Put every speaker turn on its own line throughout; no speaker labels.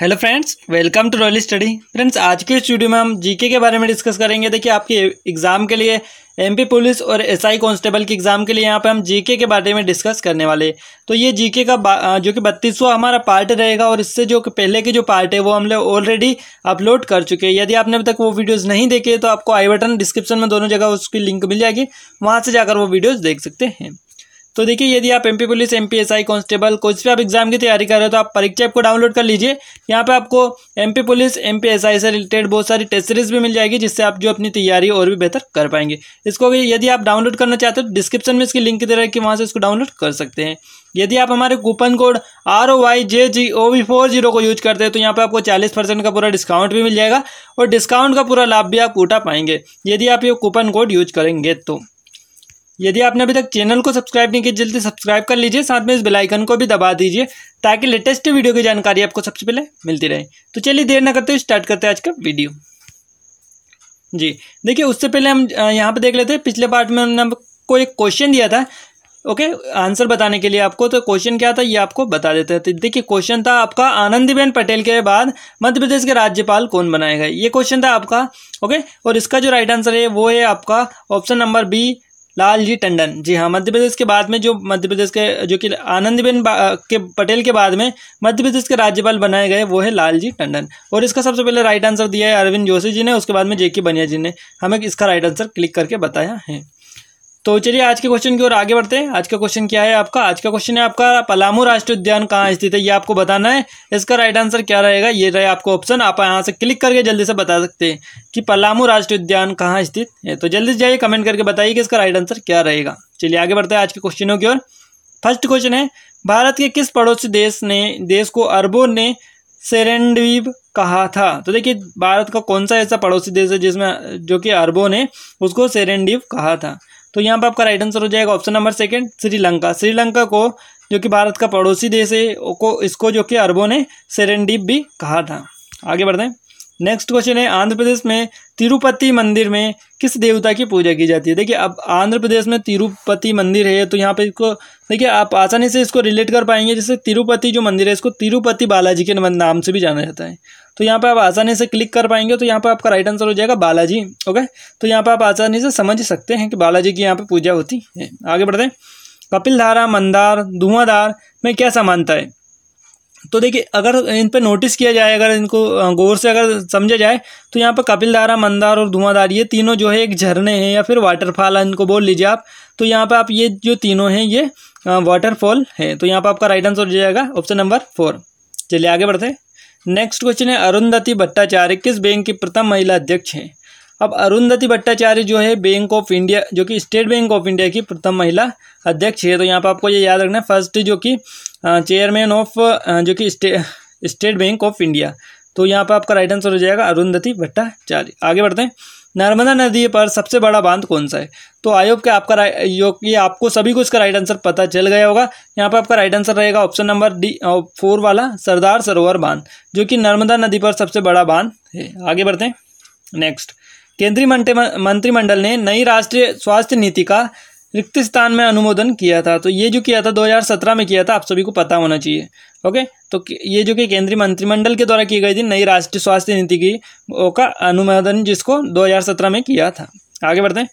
hello friends welcome to royal study friends आज के studio में हम जीके के बारे में डिस्कस करेंगे देखिए आपके एग्ज़ाम के लिए एमपी पुलिस और एसआई कांस्टेबल के एग्ज़ाम के लिए यहाँ पे हम जीके के बारे में डिस्कस करने वाले तो ये जीके का जो कि बत्तीसवा हमारा पार्ट रहेगा और इससे जो पहले के जो पार्ट है वो हम लोग ऑलरेडी अपलोड कर चुके हैं यदि आपने अभी तक वो वीडियोज़ नहीं देखे तो आपको आई बटन डिस्क्रिप्शन में दोनों जगह उसकी लिंक मिल जाएगी वहाँ से जाकर वो वीडियोज़ देख सकते हैं तो देखिए यदि आप MP police M P constable कुछ भी आप एग्जाम की तैयारी कर रहे हो तो आप परीक्षा ऐप को डाउनलोड कर लीजिए यहाँ पे आपको एमपी पुलिस एम पी से रिलेटेड बहुत सारी टेस्ट सीरीज भी मिल जाएगी जिससे आप जो अपनी तैयारी और भी बेहतर कर पाएंगे इसको भी यदि आप डाउनलोड करना चाहते हो तो डिस्क्रिप्शन में इसकी लिंक दे कि वहाँ से इसको डाउनलोड कर सकते हैं यदि आप हमारे coupon code R O Y J G O V four zero को यूज करते हैं तो यहाँ पे आपको चालीस परसेंट का पूरा डिस्काउंट भी मिल जाएगा और डिस्काउंट का पूरा लाभ भी आप उठा पाएंगे यदि आप ये कूपन कोड यूज करेंगे तो यदि आपने अभी तक चैनल को सब्सक्राइब नहीं किया जल्दी सब्सक्राइब कर लीजिए साथ में इस बेल आइकन को भी दबा दीजिए ताकि लेटेस्ट वीडियो की जानकारी आपको सबसे पहले मिलती रहे तो चलिए देर ना करते हुए स्टार्ट करते हैं आज का वीडियो जी देखिए उससे पहले हम यहाँ पर देख लेते हैं पिछले पार्ट में हमने आपको एक क्वेश्चन दिया था ओके okay, आंसर बताने के लिए आपको तो क्वेश्चन क्या था ये आपको बता देते हैं तो देखिए क्वेश्चन था आपका आनंदीबेन पटेल के बाद मध्य प्रदेश के राज्यपाल कौन बनाएगा ये क्वेश्चन था आपका ओके okay, और इसका जो राइट आंसर है वो है आपका option number B Lalji Tandon ji हाँ मध्य प्रदेश के बाद में जो मध्य प्रदेश के जो कि आनंदीबेन के पटेल के बाद में मध्य प्रदेश के राज्यपाल बनाए गए वो है लालजी टंडन और इसका सबसे पहले राइट आंसर दिया है अरविंद जोशी जी ने उसके बाद में जेके बनिया जी ने हमें इसका राइट आंसर क्लिक करके बताया है तो चलिए आज के क्वेश्चन की ओर आगे बढ़ते हैं आज का क्वेश्चन क्या है आपका आज का क्वेश्चन है आपका पलामू राष्ट्रीय उद्यान कहाँ स्थित है ये आपको बताना है इसका राइट आंसर क्या रहेगा ये रहे आपको ऑप्शन आप यहाँ से क्लिक करके जल्दी से बता सकते हैं कि पलामू राष्ट्रीय उद्यान कहाँ स्थित है तो जल्दी से जाइए कमेंट करके बताइए कि इसका राइट आंसर क्या रहेगा चलिए आगे बढ़ते हैं आज के क्वेश्चनों की ओर फर्स्ट क्वेश्चन है भारत के किस पड़ोसी देश ने देश को अरबों ने सेरेंडवीप कहा था तो देखिए भारत का कौन सा ऐसा पड़ोसी देश है जिसमें जो कि अरबों ने उसको सेरेंडीव कहा था तो यहाँ पर आपका राइट आंसर हो जाएगा option number second Sri Lanka Sri Lanka को जो कि भारत का पड़ोसी देश है को इसको जो कि अरबों ने सेरेंडीप भी कहा था आगे बढ़ते हैं नेक्स्ट क्वेश्चन है आंध्र प्रदेश में तिरुपति मंदिर में किस देवता की पूजा की जाती है देखिए अब आंध्र प्रदेश में तिरुपति मंदिर है तो यहाँ पे इसको देखिए आप आसानी से इसको रिलेट कर पाएंगे जैसे तिरुपति जो मंदिर है इसको तिरुपति बालाजी के नाम से भी जाना जाता है तो यहाँ पे आप आसानी से क्लिक कर पाएंगे तो यहाँ पर आपका राइट आंसर हो जाएगा बालाजी ओके तो यहाँ पर आप आसानी से समझ सकते हैं कि बालाजी की यहाँ पर पूजा होती है आगे बढ़ते हैं कपिल धारा मंदार धुआंधार में क्या समानता है तो देखिए अगर इन पर नोटिस किया जाए अगर इनको गौर से अगर समझा जाए तो यहाँ पर कपिलधारा मंदार और धुआंधार ये तीनों जो है एक झरने हैं या फिर वाटरफॉल है इनको बोल लीजिए आप तो यहाँ पर आप ये जो तीनों हैं ये वाटरफॉल है तो यहाँ पर आपका राइट आंसर हो जाएगा ऑप्शन नंबर फोर चलिए आगे बढ़ते हैं नेक्स्ट क्वेश्चन है अरुंधति भट्टाचार्य किस बैंक की प्रथम महिला अध्यक्ष हैं अब अरुंधति भट्टाचार्य जो है बैंक ऑफ इंडिया जो कि स्टेट बैंक ऑफ इंडिया की प्रथम महिला अध्यक्ष है तो यहाँ पर आपको ये याद रखना है फर्स्ट जो कि चेयरमैन ऑफ जो कि स्टेट बैंक ऑफ इंडिया तो यहाँ पर आपका राइट आंसर हो जाएगा अरुंधति भट्टाचार्य आगे बढ़ते हैं नर्मदा नदी पर सबसे बड़ा बांध कौन सा है तो आयोग के आपका योग ये आपको सभी को इसका राइट आंसर पता चल गया होगा यहाँ पर आपका राइट आंसर रहेगा ऑप्शन नंबर डी फोर वाला सरदार सरोवर बांध जो कि नर्मदा नदी पर सबसे बड़ा बांध है आगे बढ़ते हैं नेक्स्ट केंद्रीय मंत्रिमंडल ने नई राष्ट्रीय स्वास्थ्य नीति का रिक्त स्थान में अनुमोदन किया था तो ये जो किया था 2017 में किया था आप सभी को पता होना चाहिए ओके तो ये जो कि केंद्रीय मंत्रिमंडल के द्वारा की गई थी नई राष्ट्रीय स्वास्थ्य नीति की का अनुमोदन जिसको 2017 में किया था आगे बढ़ते हैं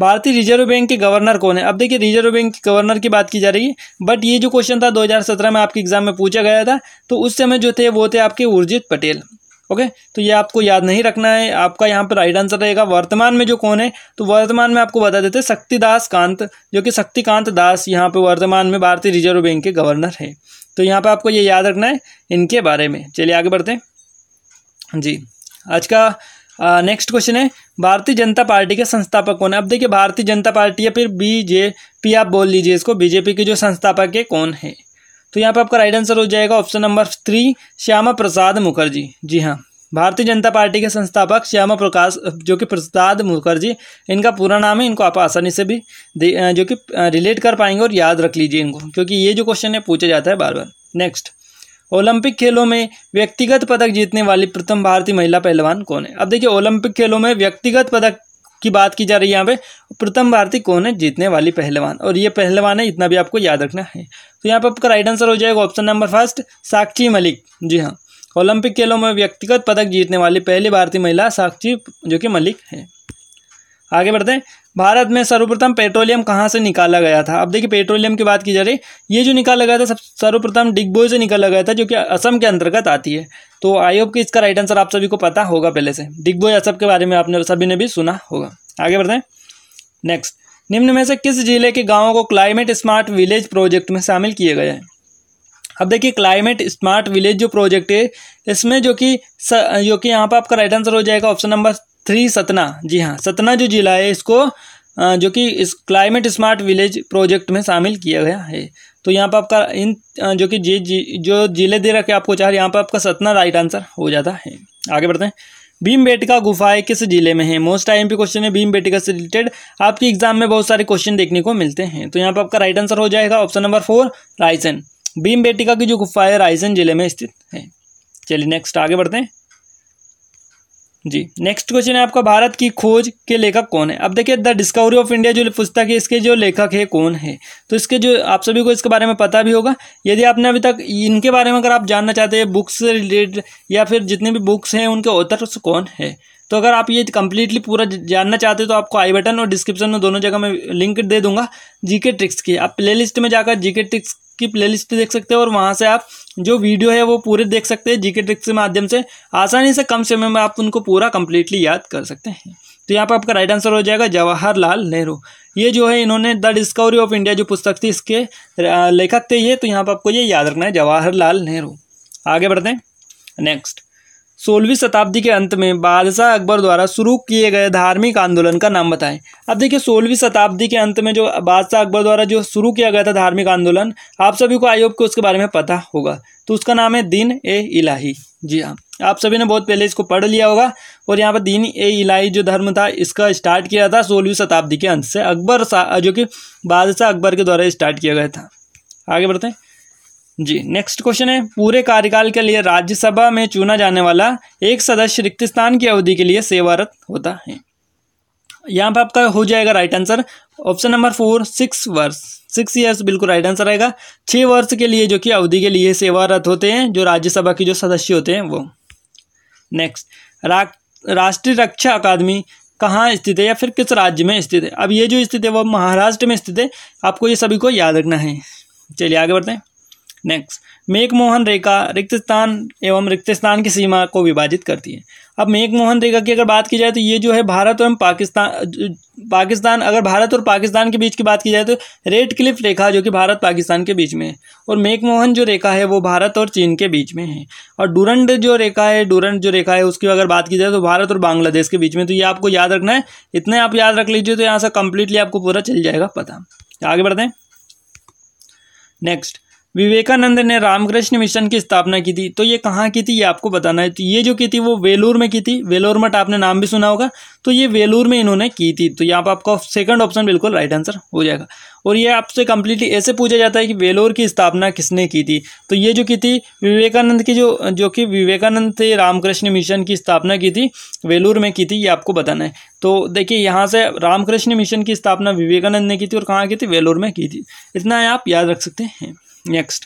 भारतीय रिजर्व बैंक के गवर्नर कौन है अब देखिए रिजर्व बैंक के गवर्नर की बात की जा रही है बट ये जो क्वेश्चन था दो में आपके एग्जाम में पूछा गया था तो उस समय जो थे वो थे आपके उर्जित पटेल ओके तो ये आपको याद नहीं रखना है आपका यहाँ पर राइट आंसर रहेगा वर्तमान में जो कौन है तो वर्तमान में आपको बता देते शक्तिदास कांत जो कि शक्तिकांत दास यहाँ पर वर्तमान में भारतीय रिजर्व बैंक के गवर्नर है तो यहाँ पर आपको ये याद रखना है इनके बारे में चलिए आगे बढ़ते हैं जी आज का नेक्स्ट क्वेश्चन है भारतीय जनता पार्टी के संस्थापक कौन है अब देखिए भारतीय जनता पार्टी या फिर बीजेपी आप बोल लीजिए इसको बीजेपी के जो संस्थापक है कौन है तो यहाँ पर आपका राइट आंसर हो जाएगा option number three Shyama Prasad Mukherjee ji हाँ भारतीय जनता पार्टी के संस्थापक श्यामा प्रकाश जो कि प्रसाद मुखर्जी इनका पूरा नाम है इनको आप आसानी से भी जो कि रिलेट कर पाएंगे और याद रख लीजिए इनको क्योंकि ये जो क्वेश्चन है पूछा जाता है बार बार नेक्स्ट ओलंपिक खेलों में व्यक्तिगत पदक जीतने वाली प्रथम भारतीय महिला पहलवान कौन है अब देखिए ओलंपिक खेलों में व्यक्तिगत पदक की बात की जा रही है यहाँ पे प्रथम भारतीय कौन है जीतने वाली पहलवान और ये पहलवान है इतना भी आपको याद रखना है तो यहाँ पर आपका राइट आंसर हो जाएगा option number first Sakshi Malik ji हाँ ओलंपिक खेलों में व्यक्तिगत पदक जीतने वाली पहली भारतीय महिला साक्षी जो कि मलिक है आगे बढ़ते हैं भारत में सर्वप्रथम पेट्रोलियम कहाँ से निकाला गया था अब देखिए पेट्रोलियम की बात की जा रही ये जो निकाला गया था सब सर्वप्रथम डिग्बो से निकाला गया था जो कि असम के अंतर्गत आती है तो आई होप कि इसका राइट आंसर आप सभी को पता होगा पहले से डिग्बो असम के बारे में आपने सभी ने भी सुना होगा आगे बढ़ते हैं नेक्स्ट निम्न में से किस जिले के गाँवों को क्लाइमेट स्मार्ट विलेज प्रोजेक्ट में शामिल किए गए हैं अब देखिए क्लाइमेट स्मार्ट विलेज जो प्रोजेक्ट है इसमें जो कि जो कि यहाँ पर आपका राइट आंसर हो जाएगा option number three Satna ji हाँ सतना जो जिला है इसको जो कि इस क्लाइमेट स्मार्ट विलेज प्रोजेक्ट में शामिल किया गया है तो यहाँ पर आपका इन जो कि जी, जी जो जिले दे रखे आपको चार यहाँ पर आपका सतना राइट आंसर हो जाता है आगे बढ़ते हैं भीम बेटिका गुफाएं किस जिले में है most I M P question है भीम बेटिका से रिलेटेड आपके एग्जाम में बहुत सारे क्वेश्चन देखने को मिलते हैं तो यहाँ पर आपका राइट आंसर हो जाएगा option number four Raisen Bhimbetka की जो गुफा है रायसेन जिले में स्थित है चलिए नेक्स्ट आगे बढ़ते हैं जी नेक्स्ट क्वेश्चन है आपका भारत की खोज के लेखक कौन है अब देखिए द डिस्कवरी ऑफ इंडिया जो पुस्तक है इसके जो लेखक है कौन है तो इसके जो आप सभी को इसके बारे में पता भी होगा यदि आपने अभी तक इनके बारे में अगर आप जानना चाहते हैं बुक्स से रिलेटेड या फिर जितने भी बुक्स हैं उनके ऑथर्स कौन है तो अगर आप ये कंप्लीटली पूरा जानना चाहते हो तो आपको आई बटन और डिस्क्रिप्शन में दोनों जगह में लिंक दे दूंगा जीके ट्रिक्स की आप प्ले में जाकर जीके ट्रिक्स की प्लेलिस्ट देख सकते हो और वहाँ से आप जो वीडियो है वो पूरे देख सकते हैं जीके ट्रिक्स के माध्यम से आसानी से कम समय में आप उनको पूरा कंप्लीटली याद कर सकते हैं तो यहाँ पर आपका राइट आंसर हो जाएगा जवाहरलाल नेहरू ये जो है इन्होंने द डिस्कवरी ऑफ इंडिया जो पुस्तक थी इसके लेखक थे ये तो यहाँ पर आपको ये याद रखना है जवाहरलाल नेहरू आगे बढ़ते हैं नेक्स्ट सोलहवीं शताब्दी के अंत में बादशाह अकबर द्वारा शुरू किए गए धार्मिक आंदोलन का नाम बताएं अब देखिए सोलहवीं शताब्दी के अंत में जो बादशाह अकबर द्वारा जो शुरू किया गया था धार्मिक आंदोलन आप सभी को आयोग को उसके बारे में पता होगा तो उसका नाम है दीन ए इलाही जी हाँ आप सभी ने बहुत पहले इसको पढ़ लिया होगा और यहाँ पर दीन ए इलाही जो धर्म था इसका स्टार्ट किया था सोलहवीं शताब्दी के अंत से अकबर जो कि बादशाह अकबर के द्वारा स्टार्ट किया गया था आगे बढ़ते हैं जी नेक्स्ट क्वेश्चन है पूरे कार्यकाल के लिए राज्यसभा में चुना जाने वाला एक सदस्य रिक्त स्थान की अवधि के लिए सेवारत होता है यहाँ पर आपका हो जाएगा right answer option number four six वर्ष सिक्स ईयर्स बिल्कुल राइट आंसर आएगा छः वर्ष के लिए जो कि अवधि के लिए सेवारत होते हैं जो राज्यसभा के जो सदस्य होते हैं वो नेक्स्ट रा, राष्ट्रीय रक्षा अकादमी कहाँ स्थित है या फिर किस राज्य में स्थित है अब ये जो स्थित है वो महाराष्ट्र में स्थित है आपको ये सभी को याद रखना है चलिए आगे बढ़ते हैं नेक्स्ट मेघमोहन रेखा रिक्त स्थान एवं रिक्त स्थान की सीमा को विभाजित करती है अब मेघमोहन रेखा की अगर बात की जाए तो ये जो है भारत एवं पाकिस्तान पाकिस्तान अगर भारत और पाकिस्तान के बीच की बात की जाए तो रेड क्लिफ रेखा जो कि भारत पाकिस्तान के बीच में है और मेघमोहन जो रेखा है वो भारत और चीन के बीच में है और डूरंड जो रेखा है डूरंड जो रेखा है उसकी अगर बात की जाए तो भारत और बांग्लादेश के बीच में तो ये आपको याद रखना है इतने आप याद रख लीजिए तो यहाँ से कंप्लीटली आपको पूरा चल जाएगा पता आगे बढ़ते हैं नेक्स्ट विवेकानंद ने रामकृष्ण मिशन की स्थापना की थी तो ये कहाँ की थी ये आपको बताना है तो ये जो की थी वो वेलूर में की थी वेलोर मठ आपने नाम भी सुना होगा तो ये वेलूर में इन्होंने की थी तो यहाँ पर आपका सेकंड ऑप्शन बिल्कुल राइट आंसर हो जाएगा और ये आपसे कम्प्लीटली ऐसे पूछा जाता है कि वेलोर की स्थापना किसने की थी तो ये जो की थी विवेकानंद की जो जो कि विवेकानंद थे रामकृष्ण मिशन की स्थापना की थी वेलूर में की थी ये आपको बताना है तो देखिए यहाँ से रामकृष्ण मिशन की स्थापना विवेकानंद ने की थी और कहाँ की थी वेलोर में की थी इतना आप याद रख सकते हैं नेक्स्ट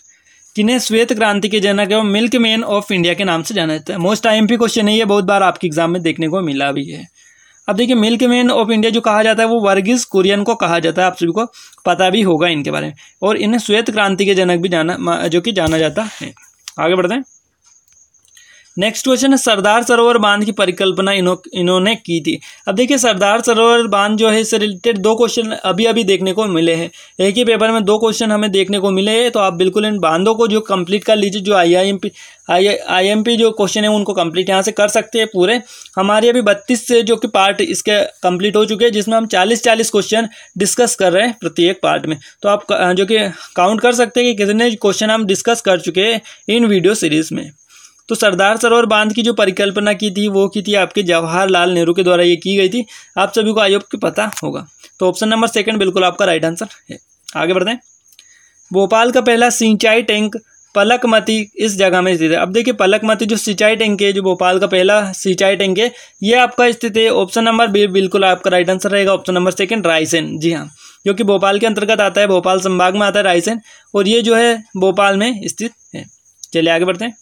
किन्हें श्वेत क्रांति के जनक एवं मिल्क मैन ऑफ इंडिया के नाम से जाना जाता है मोस्ट आई क्वेश्चन है ये बहुत बार आपके एग्जाम में देखने को मिला भी है अब देखिए मिल्क मैन ऑफ इंडिया जो कहा जाता है वो वर्गीज कुरियन को कहा जाता है आप सभी को पता भी होगा इनके बारे में और इन्हें श्वेत क्रांति के जनक भी जाना जो कि जाना जाता है आगे बढ़ते हैं नेक्स्ट क्वेश्चन है सरदार सरोवर बांध की परिकल्पना इन्हों इन्होंने की थी अब देखिए सरदार सरोवर बांध जो है इससे रिलेटेड दो क्वेश्चन अभी अभी देखने को मिले हैं एक ही पेपर में दो क्वेश्चन हमें देखने को मिले हैं तो आप बिल्कुल इन बांधों को जो कंप्लीट कर लीजिए जो I I M P I I M P जो क्वेश्चन है उनको कंप्लीट यहाँ से कर सकते हैं पूरे हमारे अभी बत्तीस से जो कि पार्ट इसके कंप्लीट हो चुके हैं जिसमें हम चालीस चालीस क्वेश्चन डिस्कस कर रहे हैं प्रत्येक पार्ट में तो आप जो कि काउंट कर सकते हैं कि कितने क्वेश्चन हम डिस्कस कर चुके हैं इन वीडियो सीरीज़ में तो सरदार सरोवर बांध की जो परिकल्पना की थी वो की थी आपके जवाहरलाल नेहरू के द्वारा ये की गई थी आप सभी को आयोग के पता होगा तो ऑप्शन नंबर सेकंड बिल्कुल आपका राइट आंसर है आगे बढ़ते हैं भोपाल का पहला सिंचाई टैंक पलकमती इस जगह में स्थित है अब देखिए पलकमती जो सिंचाई टैंक है जो भोपाल का पहला सिंचाई टैंक है ये आपका स्थित है ऑप्शन नंबर बी बिल्कुल आपका राइट आंसर रहेगा option number second Raisen ji हाँ जो कि भोपाल के अंतर्गत आता है भोपाल संभाग में आता है रायसेन और ये जो है भोपाल में स्थित है चलिए आगे बढ़ते हैं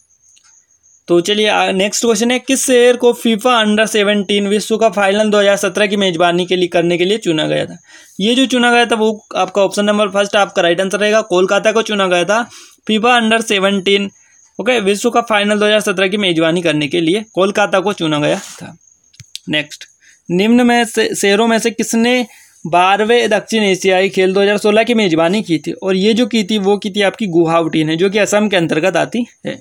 तो चलिए नेक्स्ट क्वेश्चन है किस शहर को फीफा अंडर सेवनटीन विश्व का फाइनल 2017 की मेजबानी के लिए करने के लिए चुना गया था ये जो चुना गया था वो आपका ऑप्शन नंबर फर्स्ट आपका राइट आंसर रहेगा कोलकाता को चुना गया था फीफा अंडर सेवनटीन ओके विश्व का फाइनल 2017 की मेजबानी करने के लिए कोलकाता को चुना गया था नेक्स्ट निम्न में से शहरों में से किसने बारहवें दक्षिण एशियाई खेल सोलह की मेजबानी की थी और ये जो की थी वो की थी आपकी गुवाहाटी ने जो कि असम के अंतर्गत आती है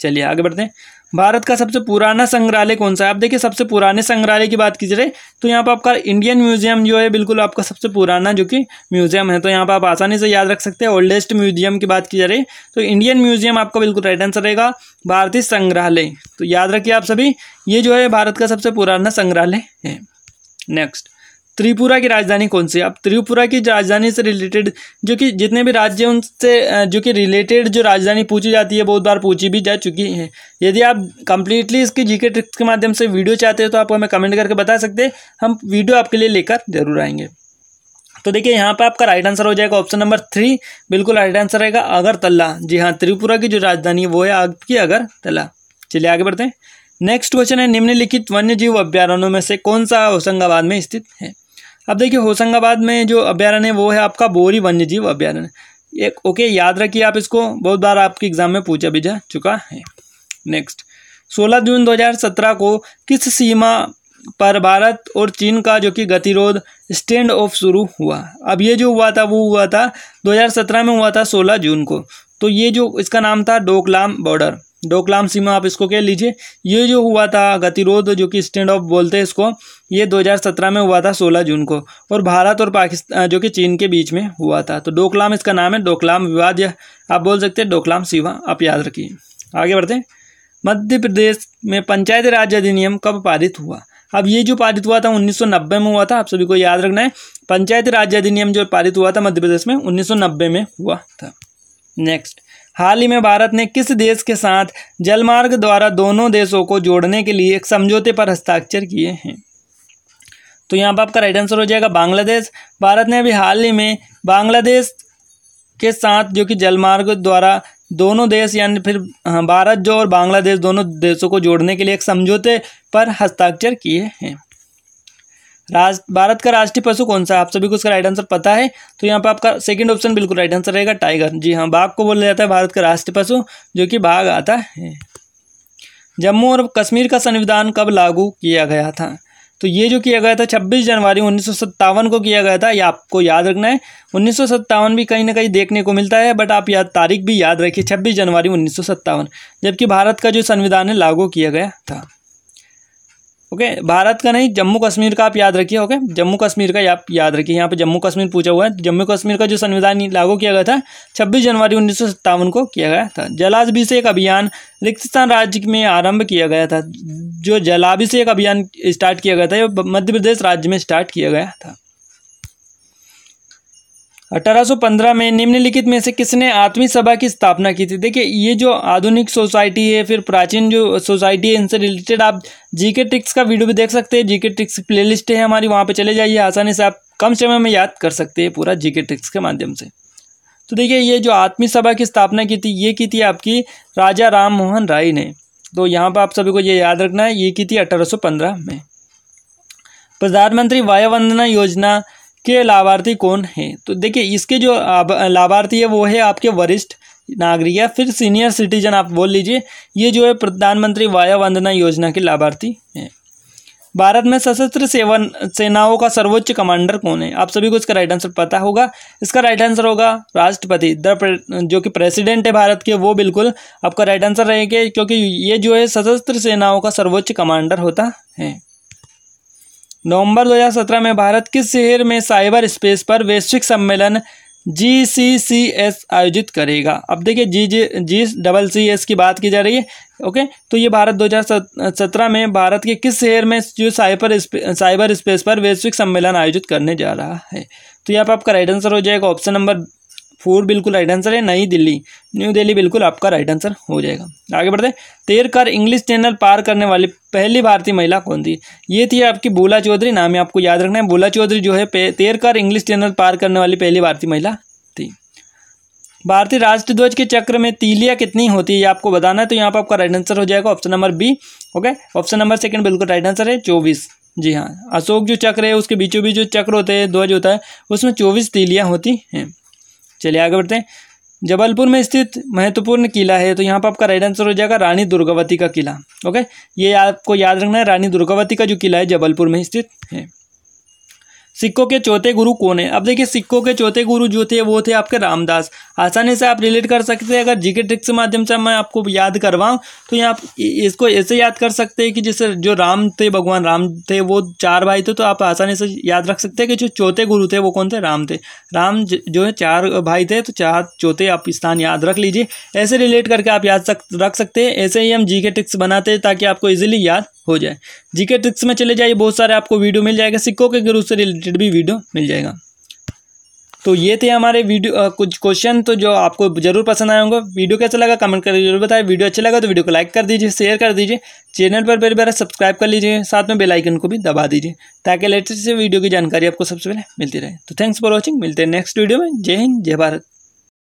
चलिए आगे बढ़ते हैं भारत का सबसे पुराना संग्रहालय कौन सा है आप देखिए सबसे पुराने संग्रहालय की बात की कीजिए तो यहाँ पर आपका इंडियन म्यूजियम जो है बिल्कुल आपका सबसे पुराना जो कि म्यूजियम है तो यहाँ पर आप आसानी से याद रख सकते हैं ओल्डेस्ट म्यूजियम की बात की जा रही तो इंडियन म्यूजियम आपका बिल्कुल राइट आंसर रहेगा भारतीय संग्रहालय तो याद रखिए आप सभी ये जो है भारत का सबसे पुराना संग्रहालय है नेक्स्ट त्रिपुरा की राजधानी कौन सी है अब त्रिपुरा की राजधानी से रिलेटेड जो कि जितने भी राज्य हैं उनसे जो कि रिलेटेड जो राजधानी पूछी जाती है बहुत बार पूछी भी जा चुकी है यदि आप कंप्लीटली इसकी जीके ट्रिक्स के माध्यम से वीडियो चाहते हो तो आप हमें कमेंट करके बता सकते हैं हम वीडियो आपके लिए लेकर जरूर आएंगे तो देखिए यहाँ पर आपका राइट आंसर हो जाएगा ऑप्शन नंबर थ्री बिल्कुल राइट आंसर रहेगा अगरतला जी हाँ त्रिपुरा की जो राजधानी है वो है आपकी अगरतला चलिए आगे बढ़ते हैं नेक्स्ट क्वेश्चन है निम्नलिखित वन्य जीव अभ्यारण्यों में से कौन सा होशंगाबाद में स्थित है अब देखिए होशंगाबाद में जो अभ्यारण्य है वो है आपका बोरी वन्य जीव अभ्यारण्य एक ओके याद रखिए आप इसको बहुत बार आपके एग्जाम में पूछा भी जा चुका है नेक्स्ट 16 जून 2017 को किस सीमा पर भारत और चीन का जो कि गतिरोध स्टैंड ऑफ शुरू हुआ अब ये जो हुआ था वो हुआ था 2017 में हुआ था 16 जून को तो ये जो इसका नाम था डोकलाम बॉर्डर डोकलाम सीमा आप इसको कह लीजिए ये जो हुआ था गतिरोध जो कि स्टैंड ऑफ बोलते हैं इसको ये 2017 में हुआ था 16 जून को और भारत और पाकिस्तान जो कि चीन के बीच में हुआ था तो डोकलाम इसका नाम है डोकलाम विवाद या आप बोल सकते हैं डोकलाम सीमा आप याद रखिए आगे बढ़ते हैं मध्य प्रदेश में पंचायती राज अधिनियम कब पारित हुआ अब ये जो पारित हुआ था उन्नीस में हुआ था आप सभी को याद रखना है पंचायती राज अधिनियम जो पारित हुआ था मध्य प्रदेश में उन्नीस में हुआ था नेक्स्ट हाल ही में भारत ने किस देश के साथ जलमार्ग द्वारा दोनों देशों को जोड़ने के लिए एक समझौते पर हस्ताक्षर किए हैं तो यहाँ पर आपका राइट आंसर हो जाएगा बांग्लादेश भारत ने अभी हाल ही में बांग्लादेश के साथ जो कि जलमार्ग द्वारा दोनों देश यानी फिर हाँ, भारत जो और बांग्लादेश दोनों देशों को जोड़ने के लिए एक समझौते पर हस्ताक्षर किए हैं राज भारत का राष्ट्रीय पशु कौन सा आप सभी को इसका राइट आंसर पता है तो यहाँ पर आपका सेकंड ऑप्शन बिल्कुल राइट आंसर रहेगा टाइगर जी हाँ बाघ को बोला जाता है भारत का राष्ट्रीय पशु जो कि बाघ आता है जम्मू और कश्मीर का संविधान कब लागू किया गया था तो ये जो किया गया था 26 जनवरी उन्नीस को किया गया था ये आपको याद रखना है उन्नीस भी कहीं ना कहीं देखने को मिलता है बट आप याद तारीख भी याद रखिए 26 जनवरी उन्नीस जबकि भारत का जो संविधान है लागू किया गया था ओके भारत का नहीं जम्मू कश्मीर का आप याद रखिए ओके जम्मू कश्मीर का आप याद रखिए यहाँ पे जम्मू कश्मीर पूछा हुआ है जम्मू कश्मीर का जो संविधान लागू किया गया था 26 जनवरी उन्नीस को किया गया था जलाभिषेक अभियान रिक्तस्तान राज्य में आरंभ किया गया था जो जलाभिषेक अभियान स्टार्ट किया गया था मध्य प्रदेश राज्य में स्टार्ट किया गया था 1815 में निम्नलिखित में से किसने आत्मी सभा की स्थापना की थी देखिए ये जो आधुनिक सोसाइटी है फिर प्राचीन जो सोसाइटी है इनसे रिलेटेड आप जीके ट्रिक्स का वीडियो भी देख सकते हैं जीके ट्रिक्स प्लेलिस्ट है हमारी वहाँ पे चले जाइए आसानी से आप कम समय में याद कर सकते हैं पूरा जीके ट्रिक्स के माध्यम से तो देखिए ये जो आत्मी सभा की स्थापना की थी ये की थी आपकी राजा राम मोहन राय ने तो यहाँ पर आप सभी को ये याद रखना है ये की थी अठारह में प्रधानमंत्री वाय वंदना योजना के लाभार्थी कौन है तो देखिए इसके जो लाभार्थी है वो है आपके वरिष्ठ नागरिक या फिर सीनियर सिटीजन आप बोल लीजिए ये जो है प्रधानमंत्री वाया वंदना योजना के लाभार्थी हैं भारत में सशस्त्र सेवन सेनाओं का सर्वोच्च कमांडर कौन है आप सभी को इसका राइट आंसर पता होगा इसका राइट आंसर होगा राष्ट्रपति द जो कि प्रेसिडेंट है भारत के वो बिल्कुल आपका राइट आंसर रहेगा क्योंकि ये जो है सशस्त्र सेनाओं का सर्वोच्च कमांडर होता है नवंबर 2017 में भारत किस शहर में साइबर स्पेस पर वैश्विक सम्मेलन जी सी सी एस आयोजित करेगा अब देखिए जी जी जी डबल सी एस की बात की जा रही है ओके तो ये भारत 2017 में भारत के किस शहर में जो साइबर स्पे, साइबर स्पेस पर वैश्विक सम्मेलन आयोजित करने जा रहा है तो यहाँ पर आपका राइट आंसर हो जाएगा ऑप्शन नंबर फोर बिल्कुल राइट आंसर है नई दिल्ली न्यू दिल्ली बिल्कुल आपका राइट आंसर हो जाएगा आगे बढ़ते तेर कर इंग्लिश चैनल पार करने वाली पहली भारतीय महिला कौन थी ये थी आपकी बोला चौधरी नाम है आपको याद रखना है बोला चौधरी जो है तेर कर इंग्लिश चैनल पार करने वाली पहली भारतीय महिला थी भारतीय राष्ट्रीय ध्वज के चक्र में तीलिया कितनी होती है ये आपको बताना है तो यहाँ पर आपका राइट आंसर हो जाएगा option number B okay option number second बिल्कुल राइट आंसर है चौबीस जी हाँ अशोक जो चक्र है उसके बीचों बीच जो चक्र होते हैं ध्वज होता है उसमें चौबीस तीलियाँ होती हैं चलिए आगे बढ़ते हैं जबलपुर में स्थित महत्वपूर्ण किला है तो यहाँ पर आपका राइट आंसर हो जाएगा रानी दुर्गावती का किला ओके ये आपको याद रखना है रानी दुर्गावती का जो किला है जबलपुर में स्थित है सिक्कों के चौथे गुरु कौन है अब देखिए सिक्कों के चौथे गुरु जो थे वो थे आपके रामदास आसानी से आप रिलेट कर सकते हैं अगर जीके ट्रिक्स के माध्यम से मैं आपको याद करवाऊँ तो यहाँ आप इसको ऐसे याद कर सकते हैं कि जैसे जो राम थे भगवान राम थे वो चार भाई थे तो आप आसानी से याद रख सकते हैं कि जो चौथे गुरु थे वो कौन थे राम थे राम जो है चार भाई थे तो चार चौथे आप स्थान याद रख लीजिए ऐसे रिलेट करके आप याद सक, रख सकते हैं ऐसे ही हम जी के ट्रिक्स बनाते हैं ताकि आपको ईजिली याद हो जाए जी के ट्रिक्स में चले जाइए बहुत सारे आपको वीडियो मिल जाएगा सिक्कों के गुरु से रिलेटेड रिलेटेड भी वीडियो मिल जाएगा तो ये थे हमारे वीडियो आ, कुछ क्वेश्चन तो जो आपको जरूर पसंद आए होंगे वीडियो कैसा लगा कमेंट करके जरूर बताएं वीडियो अच्छा लगा तो वीडियो को लाइक कर दीजिए शेयर कर दीजिए चैनल पर पहली बार सब्सक्राइब कर लीजिए साथ में बेल आइकन को भी दबा दीजिए ताकि लेटेस्ट से वीडियो की जानकारी आपको सबसे पहले मिलती रहे तो थैंक्स फॉर वॉचिंग मिलते हैं नेक्स्ट वीडियो में जय हिंद जय भारत